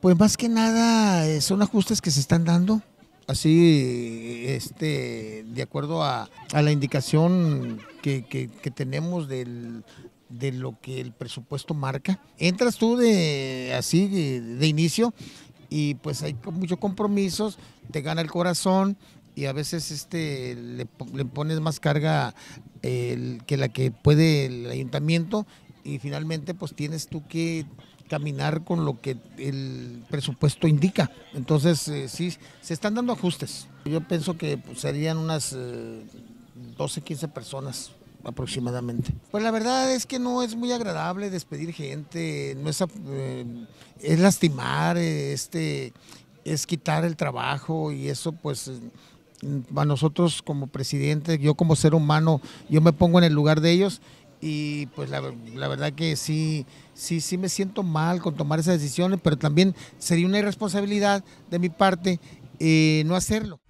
Pues más que nada eh, son ajustes que se están dando, así este, de acuerdo a, la indicación que, tenemos del, de lo que el presupuesto marca. Entras tú de así de, inicio y pues hay muchos compromisos, te gana el corazón y a veces este le, le pones más carga que la que puede el ayuntamiento y finalmente pues tienes tú que caminar con lo que el presupuesto indica. Entonces, eh, sí, se están dando ajustes. Yo pienso que pues, serían unas 12, eh, 15 personas aproximadamente. Pues la verdad es que no es muy agradable despedir gente, no es, eh, es lastimar, este, es quitar el trabajo y eso pues mm, a nosotros como presidente, yo como ser humano, yo me pongo en el lugar de ellos y pues la, verdad que sí, sí, sí me siento mal con tomar esas decisiones, pero también sería una irresponsabilidad de mi parte eh, no hacerlo.